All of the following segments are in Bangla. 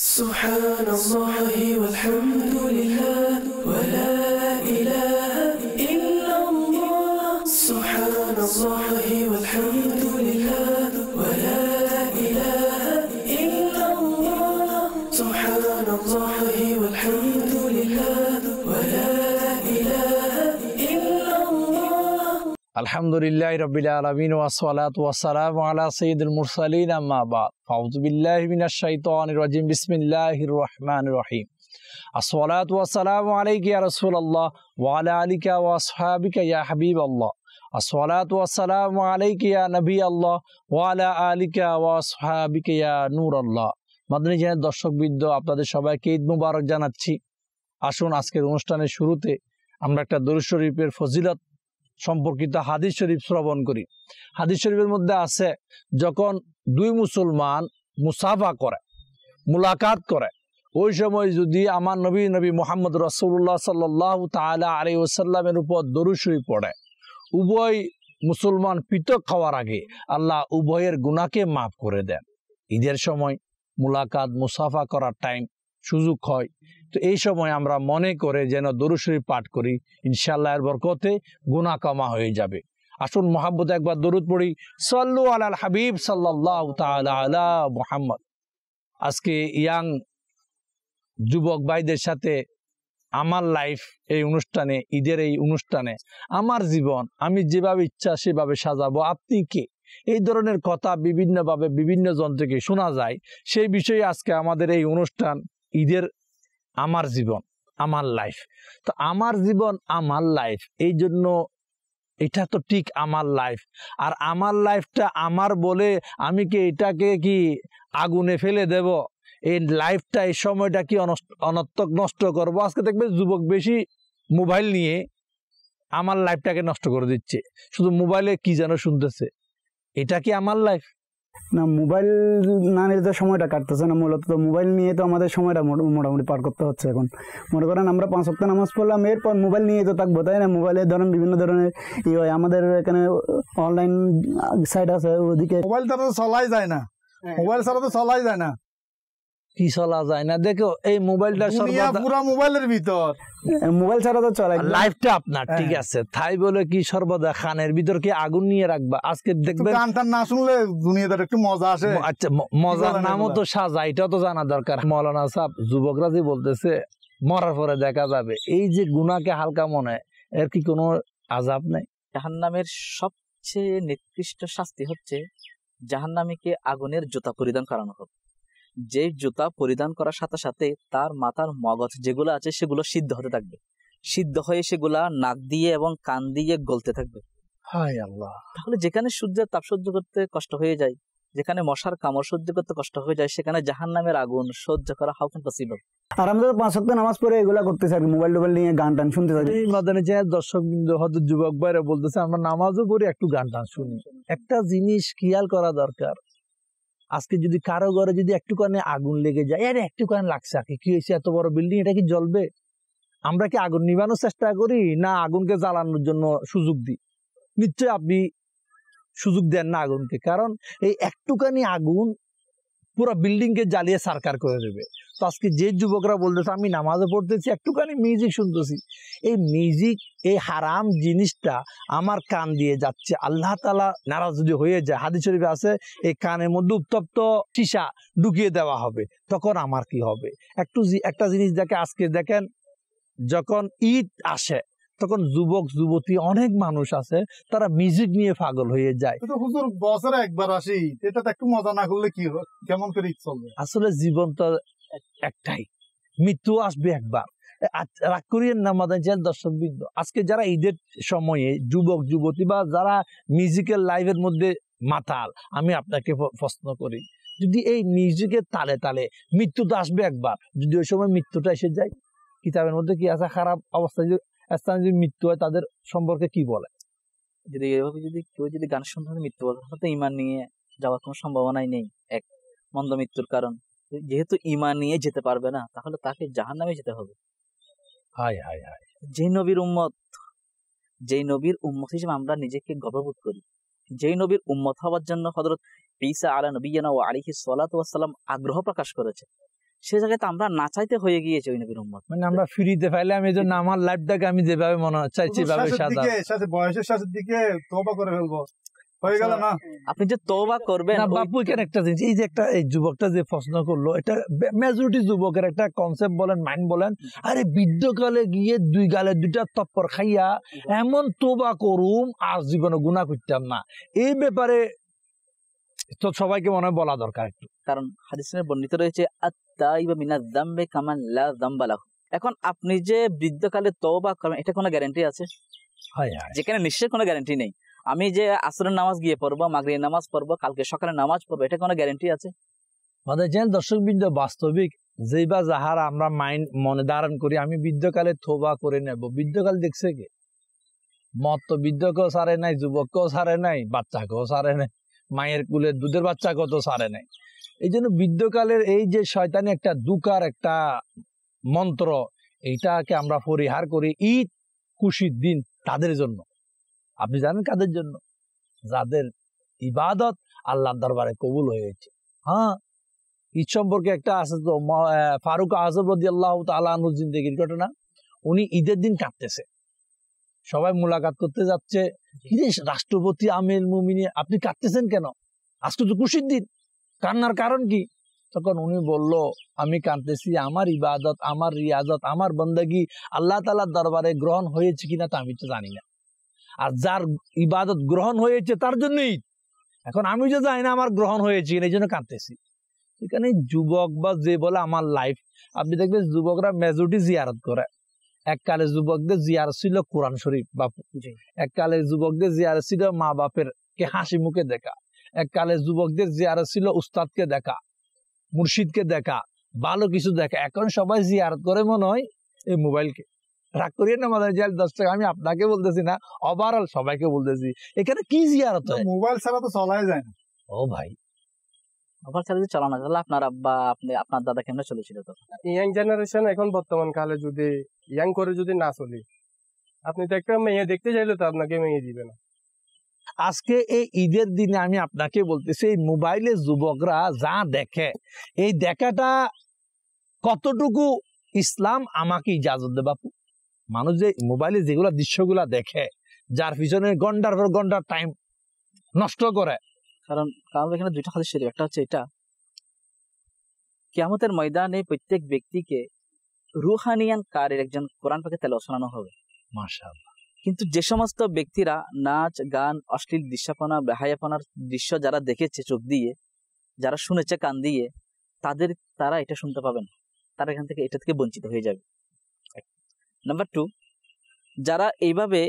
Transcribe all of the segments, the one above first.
سبحان الله والحمد لله ولا إله إلا الله سبحان الله আলহামদুলিল্লাহ রবিল্লা আলমিন ওয়াসালাম আলা রহমান রহিম আসসালাত ওয়াসালাম আলাইকি ইয়া নবী আল্লাহ ওয়া আলিকা নূর আল্লাহ মাদনী জানের দর্শকবৃন্দ আপনাদের সবাইকে ঈদ মুবারক জানাচ্ছি আসুন আজকের অনুষ্ঠানের শুরুতে আমরা একটা দরুদ শরীফের ফজিলত সম্পর্কিত হাদিস শরীফ শ্রবণ করি হাদিস শরীফের মধ্যে আছে যখন দুই মুসলমান মুসাফা করে মুলাকাত করে ওই সময় যদি আমার নবী নবী মোহাম্মদ রসুল্লাহ সাল্লাহ তালা আলী ওসাল্লামের উপর দরুশরী পড়ে উভয় মুসলমান পৃথক খাওয়ার আগে আল্লাহ উভয়ের গুণাকে মাফ করে দেন ঈদের সময় মুলাকাত মুসাফা করার টাইম সুযোগ হয় তো এই সময় আমরা মনে করে যেন দরুশরীফ পাঠ করি ইনশাল্লাহ এর বরকতে গুণা কমা হয়ে যাবে আসুন মোহাম্মদ একবার দরুদ পড়ি সাল্লু আলাল হাবিব সাল্লাহ আলা মোহাম্মদ আজকে ইয়াং যুবক ভাইদের সাথে আমার লাইফ এই অনুষ্ঠানে ঈদের এই অনুষ্ঠানে আমার জীবন আমি যেভাবে ইচ্ছা সেভাবে সাজাবো আপনি কে এই ধরনের কথা বিভিন্নভাবে বিভিন্ন জন থেকে শোনা যায় সেই বিষয়ে আজকে আমাদের এই অনুষ্ঠান ঈদের আমার জীবন আমার লাইফ তো আমার জীবন আমার লাইফ এই জন্য এটা তো ঠিক আমার লাইফ আর আমার লাইফটা আমার বলে আমি কি এটাকে কি আগুনে ফেলে দেব এই লাইফটা এই সময়টা কি অনর্থক নষ্ট করব আজকে দেখবে যুবক বেশি মোবাইল নিয়ে আমার লাইফটাকে নষ্ট করে দিচ্ছে শুধু মোবাইলে কি যেন শুনতেছে এটা কি আমার লাইফ না মোবাইল না নিলে তো সময়টা কাটতেছে না মূলত তো মোবাইল নিয়ে তো আমাদের সময়টা মোটামুটি পার করতে হচ্ছে এখন মনে করেন আমরা পাঁচ সপ্তাহ নামাজ পড়লাম এরপর মোবাইল নিয়ে তো থাকবো তাই না মোবাইলের ধরেন বিভিন্ন ধরনের ই হয় আমাদের এখানে অনলাইন সাইট আছে ওদিকে মোবাইল তো চলাই যায় না মোবাইল ছাড়া তো চলাই যায় না হ্যাঁ। কি চলা যায় না দেখো এই মোবাইলটা পুরো মোবাইলের ভিতর মোবাইল ছাড়া তো চলে লাইফটা আপনার হ্যাঁ। ঠিক আছে বলে কি সর্বদা খানের ভিতর কি আগুন নিয়ে রাখবা আজকে দেখবেন গানটা না শুনলে একটু মজা আসে আচ্ছা মজার নামও তো সাজা তো জানা দরকার মৌলানা সাহেব যুবকরা যে বলতেছে মরার পরে দেখা যাবে এই যে গুণাকে হালকা মনে এর কি কোনো আজাব নাই জাহান নামের সবচেয়ে নিকৃষ্ট শাস্তি হচ্ছে জাহান্নামীকে আগুনের জুতা পরিধান করানো হবে যে জুতা পরিধান করার সাথে সাথে তার মাথার মগজ যেগুলো আছে সেগুলো সিদ্ধ হতে থাকবে সিদ্ধ হয়ে সেগুলা নাক দিয়ে এবং কান দিয়ে গলতে থাকবে তাহলে যেখানে সূর্যের তাপ সহ্য করতে কষ্ট হয়ে যায় যেখানে মশার কামড় সহ্য করতে কষ্ট হয়ে যায় সেখানে জাহান নামের আগুন সহ্য করা হাউ ক্যান পসিবল আর আমরা পাঁচ সপ্তাহ নামাজ পড়ে এগুলা করতে থাকি মোবাইল টোবাইল নিয়ে গান টান শুনতে থাকি এই মাদানে যে দর্শক বিন্দু হয়তো যুবক বাইরে বলতেছে আমরা নামাজও পড়ি একটু গান টান শুনি একটা জিনিস খেয়াল করা দরকার আজকে যদি কারো ঘরে যদি একটু আগুন লেগে যায় আরে একটু লাগছে আগে কি হয়েছে এত বড় বিল্ডিং এটা কি জ্বলবে আমরা কি আগুন নিবানোর চেষ্টা করি না আগুনকে জ্বালানোর জন্য সুযোগ দিই নিশ্চয় আপনি সুযোগ দেন না আগুনকে কারণ এই একটুখানি আগুন পুরো বিল্ডিংকে জ্বালিয়ে সারকার করে দেবে তো আজকে যে যুবকরা বলতেছে আমি নামাজও পড়তেছি একটুখানি মিউজিক শুনতেছি এই মিউজিক এই হারাম জিনিসটা আমার কান দিয়ে যাচ্ছে আল্লাহ তালা নারাজ যদি হয়ে যায় হাদি শরীফে আছে এই কানের মধ্যে উত্তপ্ত সীসা ঢুকিয়ে দেওয়া হবে তখন আমার কি হবে একটু একটা জিনিস দেখে আজকে দেখেন যখন ঈদ আসে তখন যুবক যুবতী অনেক মানুষ আছে তারা মিউজিক নিয়ে পাগল হয়ে যায় হুজুর বছরে একবার আসি এটা একটু মজা না করলে কি কেমন করে চলবে আসলে জীবন তো একটাই মৃত্যু আসবে একবার রাগ করিয়েন না মাদান দর্শকবৃন্দ আজকে যারা ঈদের সময়ে যুবক যুবতী বা যারা মিউজিক্যাল লাইভের মধ্যে মাতাল আমি আপনাকে প্রশ্ন করি যদি এই মিউজিকের তালে তালে মৃত্যু তো আসবে একবার যদি ওই সময় মৃত্যুটা এসে যায় কিতাবের মধ্যে কি আছে খারাপ অবস্থা স্থানে যদি মৃত্যু হয় তাদের সম্পর্কে কি বলে যদি এভাবে যদি কেউ যদি গান সন্ধানে মৃত্যু বলে তাহলে তো ইমান নিয়ে যাওয়ার কোনো সম্ভাবনাই নেই এক মন্দ মৃত্যুর কারণ যেহেতু ইমান নিয়ে যেতে পারবে না তাহলে তাকে জাহান নামে যেতে হবে হাই হাই হাই যে নবীর উম্মত যে নবীর উম্মত হিসেবে আমরা নিজেকে গর্ববোধ করি যে নবীর উম্মত হওয়ার জন্য হজরত ঈসা আলা নবীনা ও আলিহি সালাম আগ্রহ প্রকাশ করেছে সে জায়গাতে আমরা না চাইতে হয়ে গিয়েছি ওই নবীর উম্মত মানে আমরা ফ্রিতে পাইলে এই জন্য আমার লাইফটাকে আমি যেভাবে মনে চাইছি সাদা সাথে বয়সের সাথে দিকে তবা করে ফেলবো হয়ে গেল না আপনি যে করবেন না বাপু এখানে একটা জিনিস এই যে একটা এই যুবকটা যে প্রশ্ন করলো এটা মেজরিটি যুবকের একটা কনসেপ্ট বলেন মাইন্ড বলেন আরে বৃদ্ধকালে গিয়ে দুই গালে দুইটা তপ্পর খাইয়া এমন তোবা করুম আর জীবনে গুণা করতাম না এই ব্যাপারে তো সবাইকে মনে হয় বলা দরকার একটু কারণ হাদিসের বর্ণিত রয়েছে আত্মাইবা মিনাদ দাম্বে কামান লা দাম্বালাহু এখন আপনি যে বৃদ্ধকালে তওবা করবেন এটা কোনো গ্যারান্টি আছে যেখানে নিশ্চয় কোনো গ্যারান্টি নেই আমি যে আসরের নামাজ গিয়ে পড়বো মাগরি নামাজ পড়বো কালকে সকালে নামাজ পড়বো এটা কোনো গ্যারান্টি আছে আমাদের দর্শক দর্শকবৃন্দ বাস্তবিক যেই বা যাহার আমরা মাইন্ড মনে ধারণ করি আমি বৃদ্ধকালে থোবা করে নেব বৃদ্ধকাল দেখছে কে মত তো বৃদ্ধকেও সারে নাই যুবককেও সারে নাই বাচ্চাকেও সারে নাই মায়ের কুলের দুধের বাচ্চা কত সারে নেই এই জন্য বৃদ্ধকালের এই যে শয়তানি একটা দুকার একটা মন্ত্র এইটাকে আমরা পরিহার করি ঈদ খুশির দিন তাদের জন্য আপনি জানেন কাদের জন্য যাদের ইবাদত আল্লাহর দরবারে কবুল হয়েছে হ্যাঁ ঈদ সম্পর্কে একটা আছে তো ফারুক আজবদি আল্লাহ তালুর দেখির ঘটনা উনি ঈদের দিন কাঁদতেছে সবাই মোলাকাত করতে যাচ্ছে রাষ্ট্রপতি আমির মুমিনী আপনি কাঁদতেছেন কেন আজকে তো খুশির দিন কান্নার কারণ কি তখন উনি বলল আমি কাঁদতেছি আমার ইবাদত আমার রিয়াজত আমার বন্দাগি আল্লাহ তালার দরবারে গ্রহণ হয়েছে কিনা তা আমি তো জানি না আর যার ইবাদত গ্রহণ হয়েছে তার জন্যই এখন আমি যে জানি না আমার গ্রহণ হয়েছে এই জন্য কাঁদতেছি এখানে যুবক বা যে বলে আমার লাইফ আপনি দেখবেন যুবকরা মেজরিটি জিয়ারত করে এককালে যুবকদের জিয়ার ছিল কোরআন শরীফ বাপ এককালে যুবকদের জিয়ার ছিল মা বাপের কে হাসি মুখে দেখা এককালে যুবকদের জিয়ার ছিল উস্তাদকে দেখা মুর্শিদকে দেখা ভালো কিছু দেখা এখন সবাই জিয়ারত করে মনে হয় এই মোবাইলকে রাগ করিয়ে না মাদার জিয়ার দশ টাকা আমি আপনাকে বলতেছি না ওভারঅল সবাইকে বলতেছি এখানে কি জিয়ারত মোবাইল ছাড়া তো চলাই যায় না ও ভাই ওভার চালানো তাহলে আপনার আব্বা আপনি আপনার দাদা চলেছিল তো ইয়াং জেনারেশন এখন বর্তমান কালে যদি ইয়াং করে যদি না চলি আপনি তো একটা মেয়ে দেখতে চাইলে তো আপনাকে মেয়ে দিবে না আজকে এই ঈদের দিনে আমি আপনাকে বলতেছি এই মোবাইলে যুবকরা যা দেখে এই দেখাটা কতটুকু ইসলাম আমাকে ইজাজত দেবা মানুষ যে মোবাইলে যেগুলা দৃশ্যগুলা দেখে যার পিছনে ঘন্টার পর ঘন্টার টাইম নষ্ট করে কারণ আমাদের এখানে দুইটা হাদিস শরীফ একটা হচ্ছে এটা কেয়ামতের ময়দানে প্রত্যেক ব্যক্তিকে রুহানিয়ান কারের একজন কোরআন পাকে তেল শোনানো হবে কিন্তু যে সমস্ত ব্যক্তিরা নাচ গান অশ্লীল দৃশ্যাপনা বেহায়াপনার দৃশ্য যারা দেখেছে চোখ দিয়ে যারা শুনেছে কান দিয়ে তাদের তারা এটা শুনতে পাবে না তারা এখান থেকে এটা থেকে বঞ্চিত হয়ে যাবে নাম্বার টু যারা এইভাবে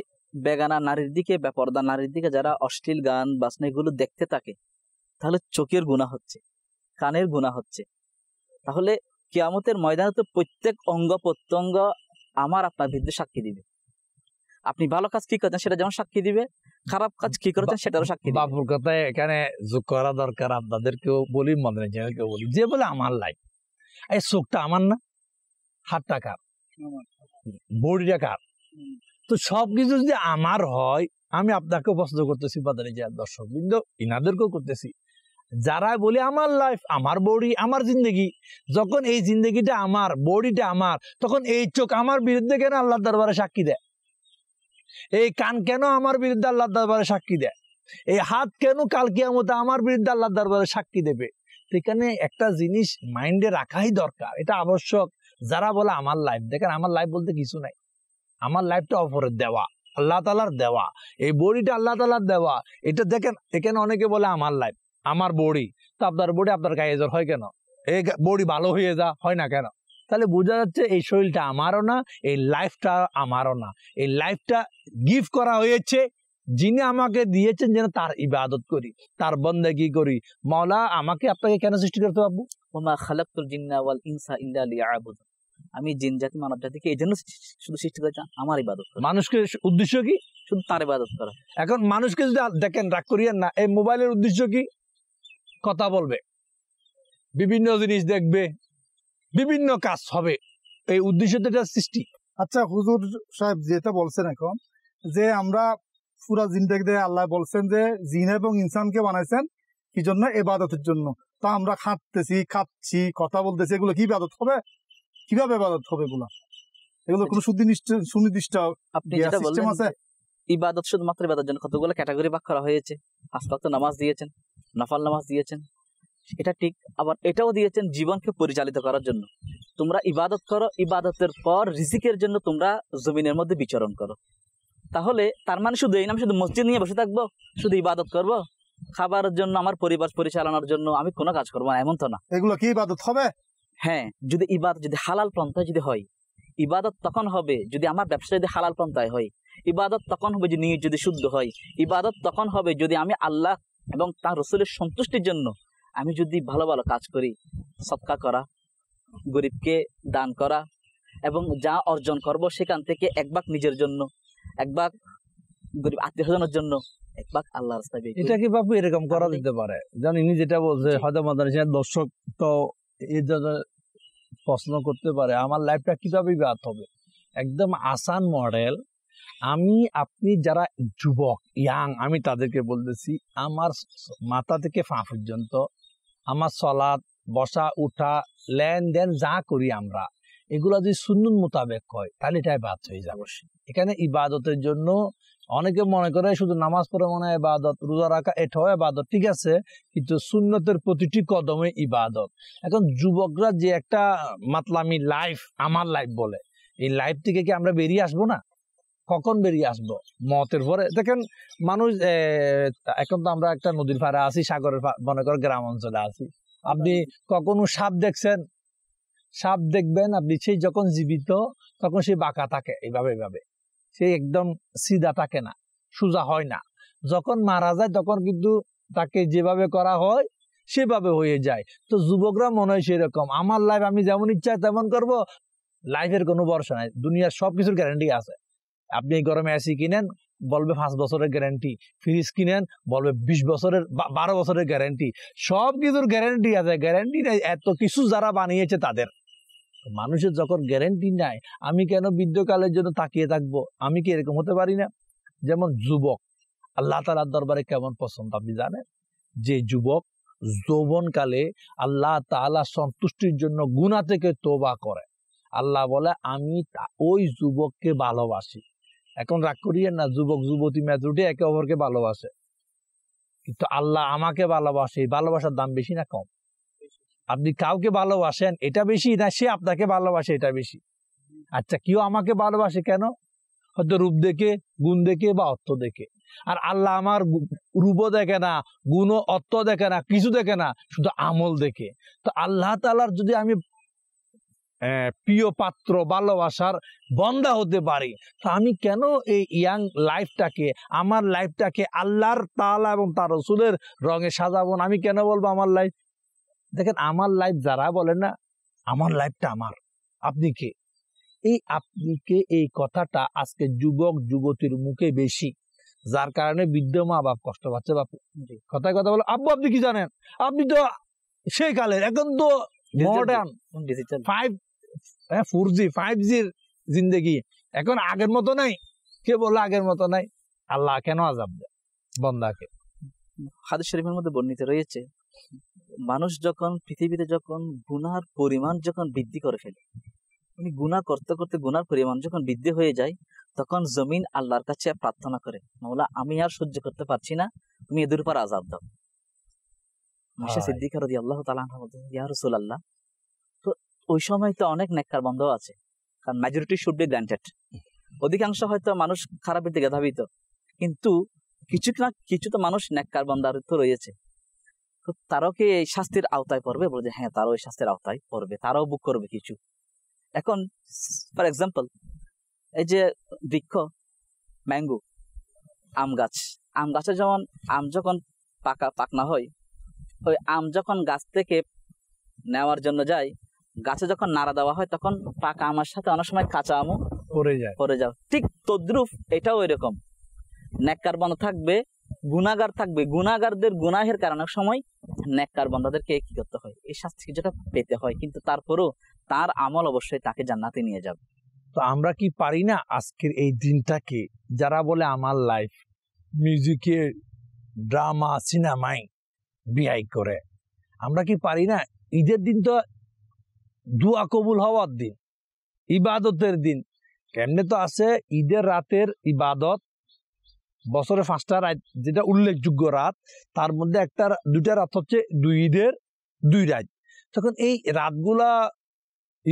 বেগানা নারীর দিকে বেপর্দা নারীর দিকে যারা অশ্লীল গান বাসনা এগুলো দেখতে থাকে তাহলে চোখের গুণা হচ্ছে কানের গুণা হচ্ছে তাহলে কেয়ামতের ময়দানে তো প্রত্যেক অঙ্গ প্রত্যঙ্গ আমার আপনার বিরুদ্ধে সাক্ষী দিবে আপনি ভালো কাজ কি করছেন সেটা যেমন সাক্ষী দিবে খারাপ কাজ কি করেছেন সেটারও সাক্ষী বাপুর কথা এখানে যোগ করা দরকার আপনাদেরকেও বলি মদনে চ্যানেলকেও বলি যে বলে আমার লাই এই চোখটা আমার না হাতটা কার বড়িটা কার তো সব কিছু যদি আমার হয় আমি আপনাকেও পছন্দ করতেছি বাদারি দর্শক বৃন্দ ইনাদেরকেও করতেছি যারা বলি আমার লাইফ আমার বডি আমার জিন্দগি যখন এই জিন্দগিটা আমার বডিটা আমার তখন এই চোখ আমার বিরুদ্ধে কেন আল্লাহ দরবারে সাক্ষী দেয় এই কান কেন আমার বিরুদ্ধে আল্লাহ দরবারে সাক্ষী দেয় এই হাত কেন কালকে মতো আমার বিরুদ্ধে আল্লাহ দরবারে সাক্ষী দেবে সেখানে একটা জিনিস মাইন্ডে রাখাই দরকার এটা আবশ্যক যারা বলে আমার লাইফ দেখেন আমার লাইফ বলতে কিছু নাই আমার লাইফটা অপরের দেওয়া আল্লাহ তালার দেওয়া এই বড়িটা আল্লাহ তালার দেওয়া এটা দেখেন এখানে অনেকে বলে আমার লাইফ আমার বড়ি তো আপনার বড়ি আপনার গায়ে জ্বর হয় কেন এই বড়ি ভালো হয়ে যা হয় না কেন তাহলে বোঝা যাচ্ছে এই শরীরটা আমারও না এই লাইফটা আমারও না এই লাইফটা গিফট করা হয়েছে যিনি আমাকে দিয়েছেন যেন তার ইবাদত করি তার বন্ধে কি করি মাওলা আমাকে আপনাকে কেন সৃষ্টি করতে পারবো ইনসা ইল্লা লিয়াবুদুন আমি জিন জাতি মানব জাতিকে এই জন্য শুধু সৃষ্টি করেছি আমার ইবাদত মানুষকে উদ্দেশ্য কি শুধু তার ইবাদত করা এখন মানুষকে যদি দেখেন রাগ করিয়েন না এই মোবাইলের উদ্দেশ্য কি কথা বলবে বিভিন্ন জিনিস দেখবে বিভিন্ন কাজ হবে এই উদ্দেশ্য এটা সৃষ্টি আচ্ছা হুজুর সাহেব যেটা বলছেন এখন যে আমরা পুরা জিন্দাকে আল্লাহ বলছেন যে জিন এবং ইনসানকে বানাইছেন কি জন্য এবাদতের জন্য তা আমরা খাটতেছি খাচ্ছি কথা বলতেছি এগুলো কি ইবাদত হবে কিভাবে ইবাদত হবে গুলা এগুলো কোনো আচ্ছা। সুনির্দিষ্ট সুনির্দিষ্ট আপনি ইয়ে যেটা বললেন আছে ইবাদত শুধুমাত্র ইবাদত জন্য কতগুলো ক্যাটাগরি ভাগ করা হয়েছে আসলাম তো নামাজ দিয়েছেন নাফাল নামাজ দিয়েছেন এটা ঠিক আবার এটাও দিয়েছেন জীবনকে পরিচালিত করার জন্য তোমরা ইবাদত করো ইবাদতের পর রিসিকের জন্য তোমরা জমিনের মধ্যে বিচরণ করো তাহলে তার মানে শুধু এই নাম শুধু মসজিদ নিয়ে বসে থাকবো শুধু ইবাদত করব খাবারের জন্য আমার পরিবার পরিচালনার জন্য আমি কোনো কাজ করবো না এমন তো না এগুলো কি ইবাদত হবে হ্যাঁ যদি ইবাদ যদি হালাল পন্থায় যদি হয় ইবাদত তখন হবে যদি আমার ব্যবসা যদি হালাল পন্থায় হয় ইবাদত তখন হবে যে নিয়ে যদি শুদ্ধ হয় ইবাদত তখন হবে যদি আমি আল্লাহ এবং তার রসুলের সন্তুষ্টির জন্য আমি যদি ভালো ভালো কাজ করি সৎকা করা গরিবকে দান করা এবং যা অর্জন করব সেখান থেকে এক ভাগ নিজের জন্য এক ভাগ গরিব আত্মীয় জন্য এক ভাগ আল্লাহ রাস্তায় এটা কি বাপু এরকম করা যেতে পারে জানি যেটা বলছে হয়তো মাদার দর্শক তো এই প্রশ্ন করতে পারে আমার লাইফটা কীভাবে ব্যর্থ হবে একদম আসান মডেল আমি আপনি যারা যুবক ইয়াং আমি তাদেরকে বলতেছি আমার মাথা থেকে ফাঁ পর্যন্ত আমার সলাদ বসা উঠা লেনদেন যা করি আমরা এগুলো যদি সুন্নুন মোতাবেক হয় তাহলে এটাই বাদ হয়ে যাবো এখানে ইবাদতের জন্য অনেকে মনে করে শুধু নামাজ পড়ে মনে হয় ইবাদত রোজা রাখা এটাও ইবাদত ঠিক আছে কিন্তু সুন্নতের প্রতিটি কদমে ইবাদত এখন যুবকরা যে একটা মাতলামি লাইফ আমার লাইফ বলে এই লাইফ থেকে কি আমরা বেরিয়ে আসবো না কখন বেরিয়ে আসবো মতের পরে দেখেন মানুষ এখন তো আমরা একটা নদীর পাড়ে আছি সাগরের মনে করো গ্রাম অঞ্চলে আছি আপনি কখনো সাপ দেখছেন সাপ দেখবেন আপনি সেই যখন জীবিত তখন সেই বাঁকা থাকে এইভাবে এইভাবে সে একদম সিধা থাকে না সোজা হয় না যখন মারা যায় তখন কিন্তু তাকে যেভাবে করা হয় সেভাবে হয়ে যায় তো যুবকরা মনে হয় সেরকম আমার লাইফ আমি যেমন ইচ্ছা তেমন করব লাইফের কোনো ভরসা নাই দুনিয়ার সব কিছুর গ্যারান্টি আছে আপনি এই গরমে এসি কিনেন বলবে পাঁচ বছরের গ্যারান্টি ফ্রিজ কিনেন বলবে বিশ বছরের বারো বছরের গ্যারান্টি সব কিছুর গ্যারান্টি আছে গ্যারান্টি নাই এত কিছু যারা বানিয়েছে তাদের মানুষের যখন গ্যারেন্টি নাই আমি কেন বৃদ্ধকালের জন্য তাকিয়ে থাকবো আমি কি এরকম হতে পারি না যেমন যুবক আল্লাহ তালার দরবারে কেমন পছন্দ আপনি জানেন যে যুবক যৌবনকালে আল্লাহ তালা সন্তুষ্টির জন্য গুণা থেকে তোবা করে আল্লাহ বলে আমি ওই যুবককে ভালোবাসি এখন রাগ করিয়েন না যুবক যুবতী উঠে একে অপরকে ভালোবাসে কিন্তু আল্লাহ আমাকে ভালোবাসে ভালোবাসার দাম বেশি না কম আপনি কাউকে ভালোবাসেন এটা বেশি না সে আপনাকে ভালোবাসে এটা বেশি আচ্ছা কেউ আমাকে ভালোবাসে কেন হয়তো রূপ দেখে গুণ দেখে বা অর্থ দেখে আর আল্লাহ আমার রূপও দেখে না গুণ অর্থ দেখে না কিছু দেখে না শুধু আমল দেখে তো আল্লাহ তালার যদি আমি প্রিয় পাত্র ভালোবাসার বন্ধা হতে পারি তো আমি কেন এই ইয়াং লাইফটাকে আমার লাইফটাকে আল্লাহর তালা এবং তার রসুলের রঙে সাজাবো আমি কেন বলবো আমার লাইফ দেখেন আমার লাইফ যারা বলে না আমার লাইফটা আমার আপনি কে এই আপনি কে এই কথাটা আজকে যুবক যুবতীর মুখে বেশি যার কারণে বৃদ্ধ মা বাপ কষ্ট পাচ্ছে বাপু কথায় কথা বলো আব্বু আপনি কি জানেন আপনি তো সেই কালের এখন তো মডার্ন ফাইভ হ্যাঁ ফোর জি ফাইভ জির জিন্দেগি এখন আগের মতো নাই কে বললো আগের মতো নাই আল্লাহ কেন আজাব দেয় বন্দাকে হাদিস শরীফের মধ্যে বর্ণিত রয়েছে মানুষ যখন পৃথিবীতে যখন গুনার পরিমাণ যখন বৃদ্ধি করে ফেলে উনি গুণা করতে করতে গুনার পরিমাণ যখন বৃদ্ধি হয়ে যায় তখন জমিন আল্লাহর কাছে প্রার্থনা করে মৌলা আমি আর সহ্য করতে পারছি না তুমি এদের উপর আজাব দাও আল্লাহ ইয়া রসুল আল্লাহ তো ওই সময় তো অনেক নেককার বন্ধ আছে কারণ মেজরিটি শুড বি গ্রান্টেড অধিকাংশ হয়তো মানুষ খারাপের দিকে ধাবিত কিন্তু কিছু না কিছু তো মানুষ নেককার বন্ধার রয়েছে তো তারাও কি এই শাস্তির আওতায় পড়বে বলে যে হ্যাঁ তারাও এই শাস্তির আওতায় পড়বে তারাও বুক করবে কিছু এখন ফর এক্সাম্পল এই যে বৃক্ষ ম্যাঙ্গো আম গাছ আম গাছে যেমন আম যখন পাকা পাকনা হয় ওই আম যখন গাছ থেকে নেওয়ার জন্য যায় গাছে যখন নাড়া দেওয়া হয় তখন পাকা আমার সাথে অনেক সময় কাঁচা আমও পড়ে যায় পড়ে যাও ঠিক তদ্রুপ এটাও ওই রকম নেককার বন্ধ থাকবে গুণাগার থাকবে গুণাগারদের গুনাহের কারণে সময় নেককার বন্ধাদেরকে কি করতে হয় এই শাস্তি যেটা পেতে হয় কিন্তু তারপরও তার আমল অবশ্যই তাকে জান্নাতে নিয়ে যাবে তো আমরা কি পারি না আজকের এই দিনটাকে যারা বলে আমার লাইফ মিউজিকে ড্রামা সিনেমায় বিআই করে আমরা কি পারি না ঈদের দিন তো দুয়া কবুল হওয়ার দিন ইবাদতের দিন কেমনে তো আছে ঈদের রাতের ইবাদত বছরে পাঁচটা রাত যেটা উল্লেখযোগ্য রাত তার মধ্যে একটা দুইটা রাত হচ্ছে দুই ঈদের দুই রাত তখন এই রাতগুলা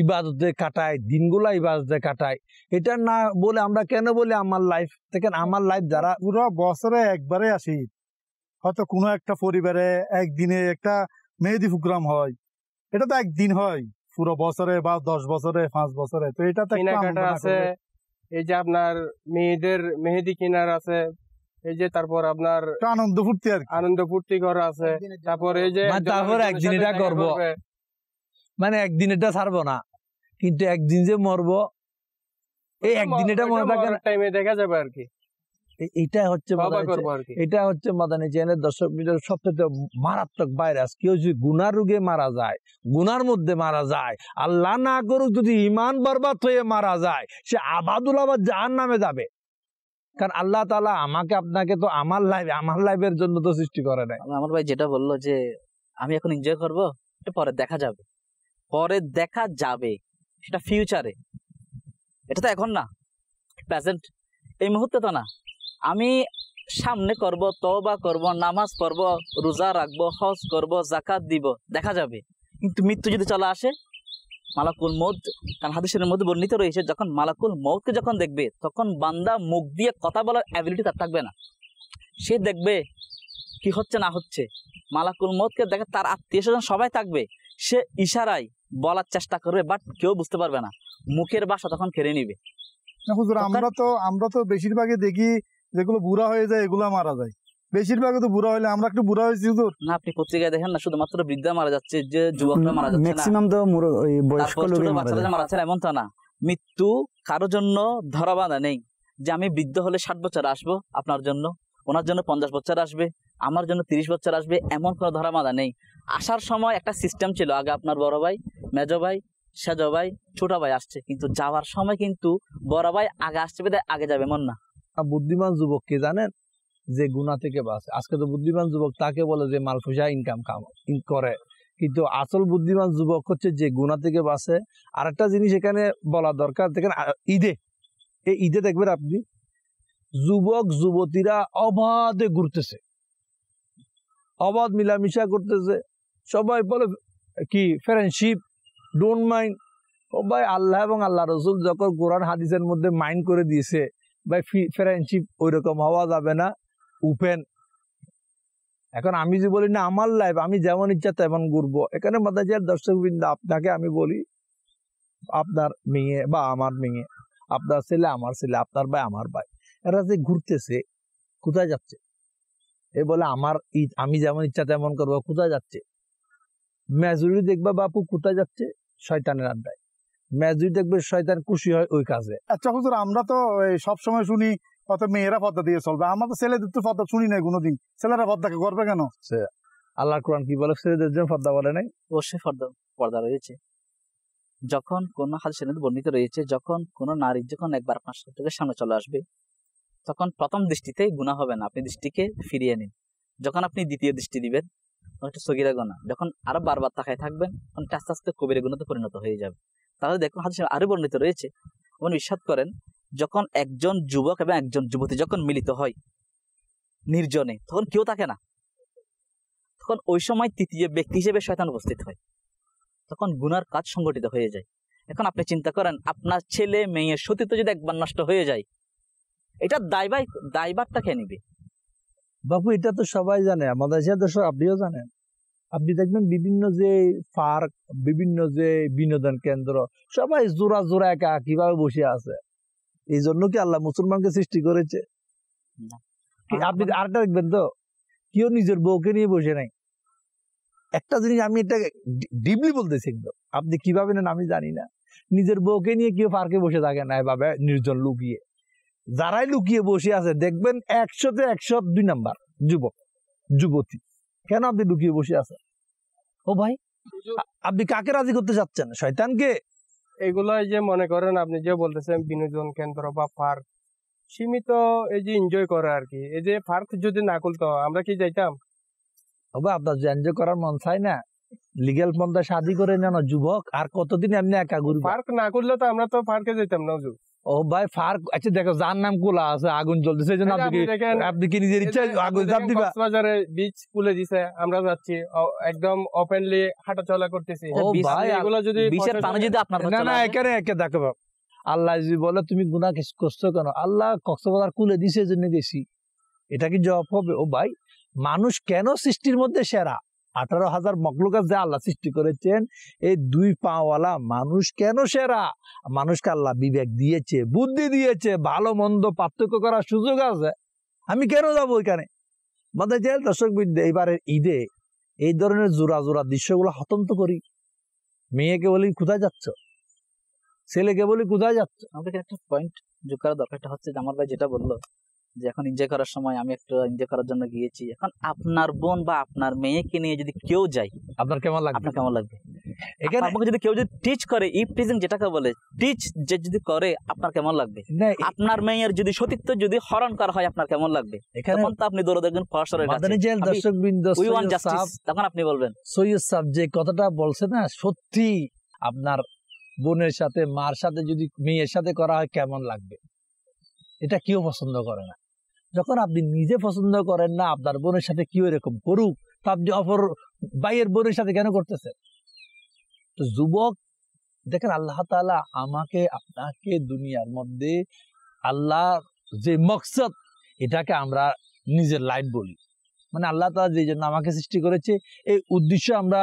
ইবাদতে কাটায় দিনগুলা ইবাদতে কাটায় এটা না বলে আমরা কেন বলি আমার লাইফ দেখেন আমার লাইফ যারা পুরো বছরে একবারে আসি হয়তো কোনো একটা পরিবারে একদিনে একটা মেহেদি প্রোগ্রাম হয় এটা তো একদিন হয় পুরো বছরে বা দশ বছরে পাঁচ বছরে তো এটা তো আছে এই যে আপনার মেয়েদের মেহেদি কিনার আছে এই যে তারপর আপনার আনন্দ ফুর্তি আর আনন্দ ফুর্তি করা আছে তারপর এই যে মানে তারপর একদিন এটা করবো মানে একদিন এটা ছাড়বো না কিন্তু একদিন যে মরবো এই একদিন এটা মনে টাইমে দেখা যাবে আর কি এটা হচ্ছে এটা হচ্ছে মাদানি জেনের দর্শক বিজয় সবচেয়ে মারাত্মক ভাইরাস কেউ যদি গুনার রোগে মারা যায় গুনার মধ্যে মারা যায় আল্লাহ না করুক যদি ইমান বরবাদ হয়ে মারা যায় সে আবাদুল আবাদ যার নামে যাবে কারণ আল্লাহ তালা আমাকে আপনাকে তো আমার লাইফ আমার লাইফের জন্য তো সৃষ্টি করে নাই আমার ভাই যেটা বললো যে আমি এখন এনজয় করবো পরে দেখা যাবে পরে দেখা যাবে সেটা ফিউচারে এটা তো এখন না প্রেজেন্ট এই মুহূর্তে তো না আমি সামনে করব তবা করব নামাজ পড়ব রোজা রাখবো হজ করব জাকাত দিব দেখা যাবে কিন্তু মৃত্যু যদি চলে আসে মালাকুল মৌত কারণ হাদিসের মধ্যে বর্ণিত রয়েছে যখন মালাকুল মৌতকে যখন দেখবে তখন বান্দা মুখ দিয়ে কথা বলার অ্যাবিলিটি তার থাকবে না সে দেখবে কি হচ্ছে না হচ্ছে মালাকুল মৌতকে দেখে তার আত্মীয় স্বজন সবাই থাকবে সে ইশারায় বলার চেষ্টা করবে বাট কেউ বুঝতে পারবে না মুখের বাসা তখন কেড়ে নিবে আমরা তো আমরা তো বেশিরভাগই দেখি যেগুলো বুড়া হয়ে যায় এগুলো মারা যায় বেশিরভাগ তো বুড়া হলে আমরা একটু বুড়া হয়েছি না আপনি পত্রিকায় দেখেন না শুধুমাত্র বৃদ্ধা মারা যাচ্ছে যে যুবকরা মারা যাচ্ছে ম্যাক্সিমাম তো বয়স্ক মারা যাচ্ছে এমন না মৃত্যু কারো জন্য ধরা বাঁধা নেই যে আমি বৃদ্ধ হলে ষাট বছর আসবো আপনার জন্য ওনার জন্য পঞ্চাশ বছর আসবে আমার জন্য তিরিশ বছর আসবে এমন কোনো ধরা বাঁধা নেই আসার সময় একটা সিস্টেম ছিল আগে আপনার বড় ভাই মেজ ভাই সেজ ভাই ছোট ভাই আসছে কিন্তু যাওয়ার সময় কিন্তু বড় ভাই আগে আসছে আগে যাবে মন না বুদ্ধিমান যুবক কে জানেন যে গুণা থেকে বাঁচে আজকে তো বুদ্ধিমান যুবক তাকে বলে যে মালফুসা ইনকাম কাম করে কিন্তু আসল বুদ্ধিমান যুবক হচ্ছে যে গুণা থেকে বাঁচে আর একটা জিনিস এখানে বলা দরকার দেখেন ঈদে এই ঈদে দেখবেন আপনি যুবক যুবতীরা অবাধে ঘুরতেছে অবাধ মিলামিশা করতেছে সবাই বলে কি ফ্রেন্ডশিপ ডোন্ট মাইন্ড সবাই আল্লাহ এবং আল্লাহ রসুল যখন কোরআন হাদিসের মধ্যে মাইন্ড করে দিয়েছে বা ফ্রেন্ডশিপ ওই রকম হওয়া যাবে না উপেন এখন আমি যে বলি না আমার লাইফ আমি যেমন ইচ্ছা তেমন ঘুরব এখানে মাদাজিয়ার বৃন্দ আপনাকে আমি বলি আপনার মেয়ে বা আমার মেয়ে আপনার ছেলে আমার ছেলে আপনার ভাই আমার ভাই এরা যে ঘুরতেছে কোথায় যাচ্ছে এ বলে আমার ঈদ আমি যেমন ইচ্ছা তেমন করবো কোথায় যাচ্ছে মেজুরি দেখবা বাপু কোথায় যাচ্ছে শয়তানের আড্ডায় মেজুরি দেখবে শয়তান খুশি হয় ওই কাজে আচ্ছা হুজুর আমরা তো সব সময় শুনি কত মেয়েরা পদ্মা দিয়ে চলবে আমাদের তো ছেলেদের তো পদ্মা শুনি নাই কোনোদিন ছেলেরা পদ্মাকে করবে কেন আল্লাহ কোরআন কি বলে ছেলেদের জন্য পদ্মা বলে নাই অবশ্যই পর্দা পর্দা রয়েছে যখন কোনো হাদিসের বর্ণিত রয়েছে যখন কোন নারী যখন একবার আপনার চোখের সামনে চলে আসবে তখন প্রথম দৃষ্টিতে গুণা হবে না আপনি দৃষ্টিকে ফিরিয়ে নিন যখন আপনি দ্বিতীয় দৃষ্টি দিবেন তখন একটা সগিরা গোনা যখন আরো বারবার তাকায় থাকবেন তখন আস্তে আস্তে কবির গুণাতে পরিণত হয়ে যাবে তাহলে দেখুন হাদিস আরও বর্ণিত রয়েছে উনি বিশ্বাস করেন যখন একজন যুবক এবং একজন যুবতী যখন মিলিত হয় নির্জনে তখন কেউ থাকে না তখন ওই সময় তৃতীয় ব্যক্তি হিসেবে শয়তান উপস্থিত হয় তখন গুনার কাজ সংগঠিত হয়ে যায় এখন আপনি চিন্তা করেন আপনার ছেলে মেয়ে সতীত্ব যদি একবার নষ্ট হয়ে যায় এটা দায়বাই দায়বারটা কে নিবে বাবু এটা তো সবাই জানে আমাদের আপনিও জানেন আপনি দেখবেন বিভিন্ন যে পার্ক বিভিন্ন যে বিনোদন কেন্দ্র সবাই জোড়া জোড়া একা কিভাবে বসে আছে এই জন্য কি আল্লাহ মুসলমানকে সৃষ্টি করেছে আপনি আরেকটা দেখবেন তো কেউ নিজের বউকে নিয়ে বসে নাই একটা জিনিস আমি এটা ডিপলি বলতেছি একদম আপনি কিভাবে নেন আমি জানি না নিজের বউকে নিয়ে কেউ পার্কে বসে থাকে না এভাবে নির্জন লুকিয়ে যারাই লুকিয়ে বসে আছে দেখবেন একশোতে একশো দুই নাম্বার যুবক যুবতী কেন আপনি ঢুকিয়ে বসে আছেন ও ভাই আপনি কাকে রাজি করতে চাচ্ছেন শয়তানকে এগুলো যে মনে করেন আপনি যে বলতেছেন বিনোদন কেন্দ্র বা পার্ক সীমিত এই যে এনজয় করা আর কি এই যে পার্ক যদি না খুলতো আমরা কি যাইতাম হবে আপনার এনজয় করার মন চাই না লিগেল পন্থা শাদি করে নেন যুবক আর কতদিন আপনি একা ঘুরবো পার্ক না করলে তো আমরা তো পার্কে যেতাম না ও ভাই আচ্ছা দেখো যার নাম কোলা আছে আগুন জ্বলতেছে এই জন্য আপনি আপনি কি নিজের ইচ্ছা আগুন দিবা বাজারে বীজ খুলে দিছে আমরা যাচ্ছি একদম ওপেনলি করতেছি ও ভাই এগুলো যদি বিশের টানে যদি আপনার না না এখানে একে দেখো আল্লাহ বলে তুমি গুনাহ করছো কেন আল্লাহ কক্সবাজার কুলে দিছে জন্য গেছি এটা কি জব হবে ও ভাই মানুষ কেন সৃষ্টির মধ্যে সেরা আঠারো হাজার মকলুকা যে আল্লাহ সৃষ্টি করেছেন এই দুই পাওয়ালা মানুষ কেন সেরা মানুষকে আল্লাহ বিবেক দিয়েছে বুদ্ধি দিয়েছে ভালো মন্দ পার্থক্য করার সুযোগ আছে আমি কেন যাবো ওইখানে মানে যে দর্শকবিদ এইবারের ঈদে এই ধরনের জোড়া জোড়া দৃশ্যগুলো হতন্ত করি মেয়েকে বলি কোথায় যাচ্ছ ছেলেকে বলি কোথায় যাচ্ছ আমাদের একটা পয়েন্ট যোগ করার দরকারটা হচ্ছে আমার ভাই যেটা বললো যে এখন এনজয় করার সময় আমি একটু এনজয় করার জন্য গিয়েছি এখন আপনার বোন বা আপনার মেয়েকে নিয়ে যদি কেউ যাই আপনার কেমন লাগবে আপনার কেমন লাগবে এখানে আপনাকে যদি কেউ যদি টিচ করে ইফ টিচিং যেটাকে বলে টিচ যে যদি করে আপনার কেমন লাগবে আপনার মেয়ের যদি সতীত্ব যদি হরণ করা হয় আপনার কেমন লাগবে তখন তো আপনি দৌড়ে দেখবেন ফরাসরের কাছে দর্শকবৃন্দ তখন আপনি বলবেন সৈয়দ সাহেব যে কথাটা বলছে না সত্যি আপনার বোনের সাথে মার সাথে যদি মেয়ের সাথে করা হয় কেমন লাগবে এটা কেউ পছন্দ করে না যখন আপনি নিজে পছন্দ করেন না আপনার বোনের সাথে কি ওই রকম করুক তা আপনি অপর বাইয়ের বোনের সাথে কেন করতেছেন তো যুবক দেখেন আল্লাহ তালা আমাকে আপনাকে দুনিয়ার মধ্যে আল্লাহ যে মকসদ এটাকে আমরা নিজের লাইফ বলি মানে আল্লাহ তালা যে জন্য আমাকে সৃষ্টি করেছে এই উদ্দেশ্য আমরা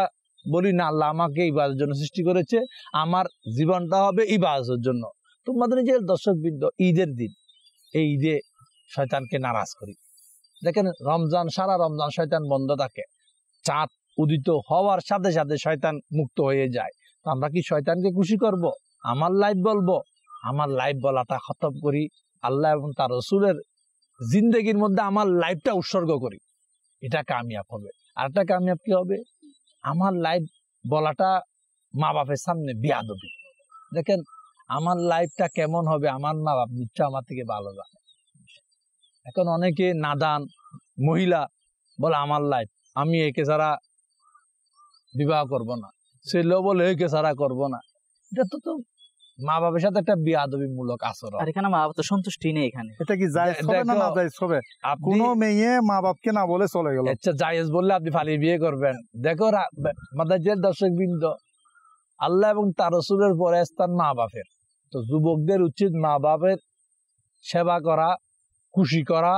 বলি না আল্লাহ আমাকে এই বাজের জন্য সৃষ্টি করেছে আমার জীবনটা হবে এই বাজের জন্য তোমাদের নিজের দর্শকবৃন্দ ঈদের দিন এই ঈদে শয়তানকে নারাজ করি দেখেন রমজান সারা রমজান শয়তান বন্ধ থাকে চাঁদ উদিত হওয়ার সাথে সাথে শয়তান মুক্ত হয়ে যায় তো আমরা কি শয়তানকে খুশি করব। আমার লাইফ বলবো আমার লাইফ বলাটা খতম করি আল্লাহ এবং তার রসুলের জিন্দগির মধ্যে আমার লাইফটা উৎসর্গ করি এটা কামিয়াব হবে আর একটা কামিয়াব কি হবে আমার লাইফ বলাটা মা বাপের সামনে বিয়াদবি দেখেন আমার লাইফটা কেমন হবে আমার মা বাপ নিশ্চয় আমার থেকে ভালো না এখন অনেকে নাদান মহিলা বলে আমার লাইফ আমি একে ছাড়া বিবাহ করব না ছেলেও বলে একে ছাড়া করব না এটা তো তো মা বাবার সাথে একটা মূলক আচরণ আর এখানে মা বাবা তো সন্তুষ্টি নেই এখানে এটা কি জায়েজ হবে না না জায়েজ হবে কোনো মেয়ে মা বাপকে না বলে চলে গেল আচ্ছা জায়েজ বললে আপনি ফালি বিয়ে করবেন দেখো মাদাজের বৃন্দ আল্লাহ এবং তার রসুলের পরে স্থান মা বাপের তো যুবকদের উচিত মা বাপের সেবা করা খুশি করা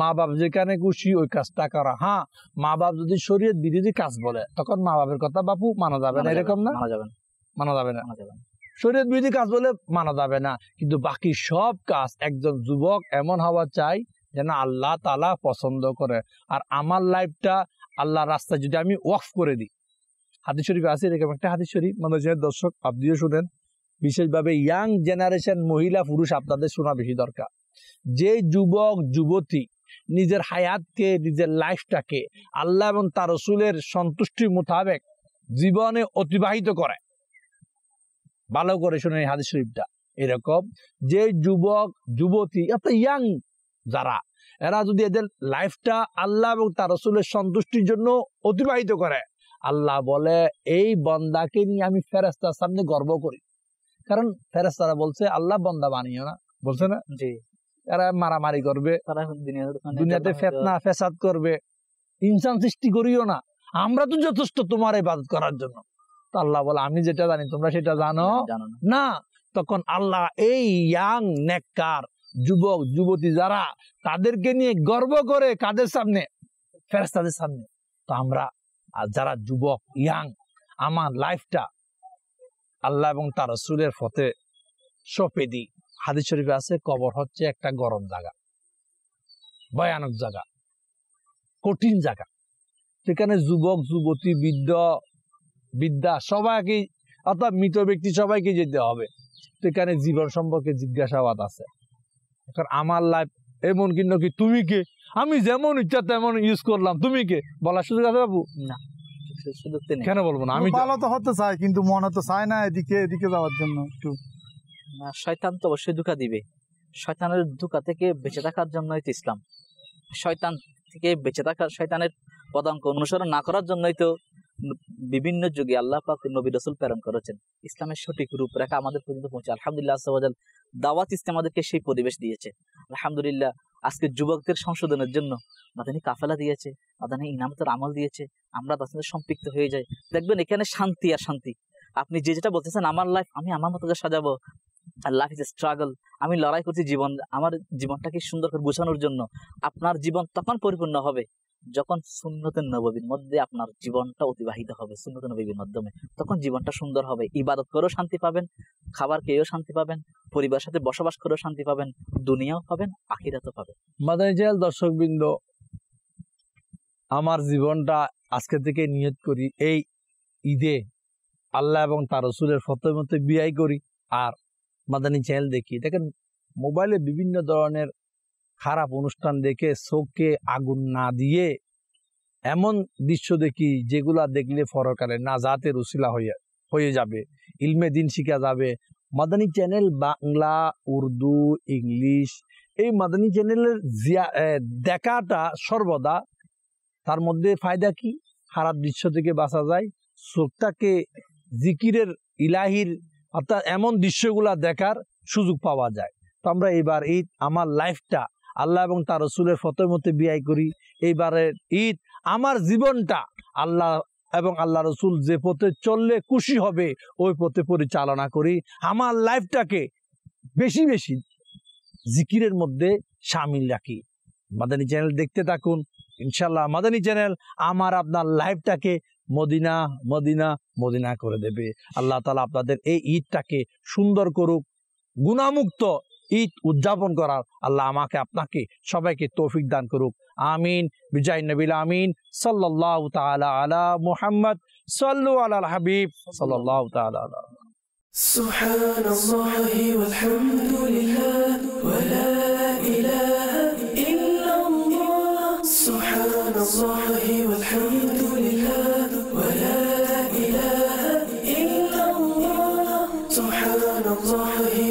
মা বাপ যেখানে খুশি ওই কাজটা করা হ্যাঁ মা বাপ যদি শরীর বিরোধী কাজ বলে তখন মা বাপের কথা বাপু মানা যাবে না এরকম না মানা যাবে না শরীর বিরোধী কাজ বলে মানা যাবে না কিন্তু বাকি সব কাজ একজন যুবক এমন হওয়া চাই যেন আল্লাহ তালা পছন্দ করে আর আমার লাইফটা আল্লাহ রাস্তা যদি আমি ওয়াফ করে দিই হাতি শরীফ আছে এরকম একটা হাতি শরীফ মনে হচ্ছে দর্শক আপনিও শুনেন বিশেষভাবে ইয়াং জেনারেশন মহিলা পুরুষ আপনাদের শোনা বেশি দরকার যে যুবক যুবতী নিজের হায়াতকে নিজের লাইফটাকে আল্লাহ এবং তার রসুলের সন্তুষ্টি মোতাবেক জীবনে অতিবাহিত করে ভালো করে শুনেন হাদিস শরীফটা এরকম যে যুবক যুবতী এত ইয়াং যারা এরা যদি এদের লাইফটা আল্লাহ এবং তার রসুলের সন্তুষ্টির জন্য অতিবাহিত করে আল্লাহ বলে এই বন্দাকে নিয়ে আমি ফেরাস্তার সামনে গর্ব করি কারণ ফেরাস্তারা বলছে আল্লাহ বন্দা বানিও না বলছে না জি এরা মারামারি করবে দুনিয়াতে ফেতনা ফেসাদ করবে ইনসান সৃষ্টি করিও না আমরা তো যথেষ্ট তোমার ইবাদত করার জন্য আল্লাহ বলে আমি যেটা জানি তোমরা সেটা জানো না তখন আল্লাহ এই ইয়াং নেককার যুবক যুবতী যারা তাদেরকে নিয়ে গর্ব করে কাদের সামনে ফেরস্তাদের সামনে তো আমরা আর যারা যুবক ইয়াং আমার লাইফটা আল্লাহ এবং তার রসুলের ফতে সপে দিই হাদিস শরীফে আছে কবর হচ্ছে একটা গরম জায়গা ভয়ানক জায়গা কঠিন জায়গা সেখানে যুবক যুবতী বৃদ্ধ বিদ্যা সবাইকে অর্থাৎ মৃত ব্যক্তি সবাইকে যেতে হবে সেখানে জীবন সম্পর্কে জিজ্ঞাসাবাদ আছে এখন আমার লাইফ এমন কিন্তু কি তুমি কে আমি যেমন ইচ্ছা তেমন ইউজ করলাম তুমি কে বলার সুযোগ আছে বাবু না কেন বলবো না আমি ভালো তো হতে চাই কিন্তু মনে তো চাই না এদিকে এদিকে যাওয়ার জন্য একটু শয়তান তো অবশ্যই ধোকা দিবে শয়তানের ধোকা থেকে বেঁচে থাকার জন্য তো ইসলাম শয়তান থেকে বেঁচে থাকার শয়তানের পদাঙ্ক অনুসরণ না করার জন্যই তো বিভিন্ন যুগে আল্লাহ পাক নবী রসুল প্রেরণ করেছেন ইসলামের সঠিক রূপরেখা আমাদের পর্যন্ত পৌঁছে আলহামদুলিল্লাহ আসাল দাওয়াত ইসলাম আমাদেরকে সেই পরিবেশ দিয়েছে আলহামদুলিল্লাহ আজকে যুবকদের সংশোধনের জন্য মাদানি কাফেলা দিয়েছে মাদানি ইনামতের আমল দিয়েছে আমরা তার সঙ্গে সম্পৃক্ত হয়ে যাই দেখবেন এখানে শান্তি আর শান্তি আপনি যে যেটা বলতেছেন আমার লাইফ আমি আমার মতো সাজাবো আর লাইফ ইজ স্ট্রাগল আমি লড়াই করছি জীবন আমার জীবনটাকে সুন্দর করে বোঝানোর জন্য আপনার জীবন তখন পরিপূর্ণ হবে যখন সুন্নতের নবীর মধ্যে আপনার জীবনটা অতিবাহিত হবে সুন্নত নবীর মাধ্যমে তখন জীবনটা সুন্দর হবে ইবাদত করেও শান্তি পাবেন খাবার খেয়েও শান্তি পাবেন পরিবারের সাথে বসবাস করেও শান্তি পাবেন দুনিয়াও পাবেন আখিরাতও পাবেন মাদানী জয়াল দর্শকবৃন্দ আমার জীবনটা আজকে থেকে নিয়ত করি এই ঈদে আল্লাহ এবং তার রসুলের ফতমতে বিয়াই করি আর মাদানী চ্যানেল দেখি দেখেন মোবাইলে বিভিন্ন ধরনের খারাপ অনুষ্ঠান দেখে শোকে আগুন না দিয়ে এমন দৃশ্য দেখি যেগুলা দেখলে ফরকারে না জাতের উশিলা হয়ে হয়ে যাবে ইলমে দিন শিখা যাবে মাদানী চ্যানেল বাংলা উর্দু ইংলিশ এই মাদানী চ্যানেলের জিয়া দেখাটা সর্বদা তার মধ্যে ফায়দা কি খারাপ দৃশ্য থেকে বাঁচা যায় শোকটাকে জিকিরের ইলাহির অর্থাৎ এমন দৃশ্যগুলা দেখার সুযোগ পাওয়া যায় তো আমরা এইবার ঈদ আমার লাইফটা আল্লাহ এবং তার রসুলের ফতের মধ্যে বিয়াই করি এইবারের ঈদ আমার জীবনটা আল্লাহ এবং আল্লাহ রসুল যে পথে চললে খুশি হবে ওই পথে পরিচালনা করি আমার লাইফটাকে বেশি বেশি জিকিরের মধ্যে সামিল রাখি মাদানী চ্যানেল দেখতে থাকুন ইনশাল্লাহ মাদানী চ্যানেল আমার আপনার লাইফটাকে মদিনা মদিনা মদিনা করে দেবে আল্লাহ তালা আপনাদের এই ঈদটাকে সুন্দর করুক গুণামুক্ত ঈদ উদযাপন করার আল্লাহ আমাকে আপনাকে সবাইকে তৌফিক দান করুক আমিন বিজয় নবীল আমিন সাল্লাহ তালা আলা মুহাম্মদ সাল্লু আল হাবিব সাল্লাহ তালা سبحان الله والحمد لله ولا إله إلا الله سبحان الله والحمد all the